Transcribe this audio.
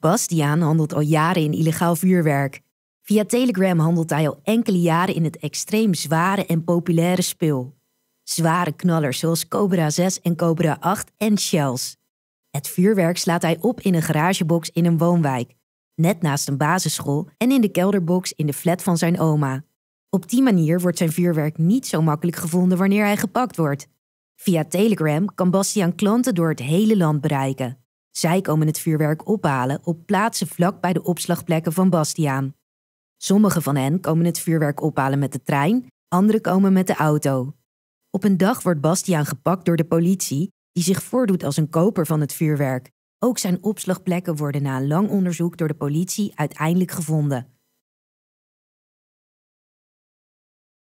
Bastiaan handelt al jaren in illegaal vuurwerk. Via Telegram handelt hij al enkele jaren in het extreem zware en populaire spul. Zware knallers zoals Cobra 6 en Cobra 8 en shells. Het vuurwerk slaat hij op in een garagebox in een woonwijk, net naast een basisschool en in de kelderbox in de flat van zijn oma. Op die manier wordt zijn vuurwerk niet zo makkelijk gevonden wanneer hij gepakt wordt. Via Telegram kan Bastiaan klanten door het hele land bereiken. Zij komen het vuurwerk ophalen op plaatsen vlak bij de opslagplekken van Bastiaan. Sommigen van hen komen het vuurwerk ophalen met de trein, anderen komen met de auto. Op een dag wordt Bastiaan gepakt door de politie, die zich voordoet als een koper van het vuurwerk. Ook zijn opslagplekken worden na lang onderzoek door de politie uiteindelijk gevonden.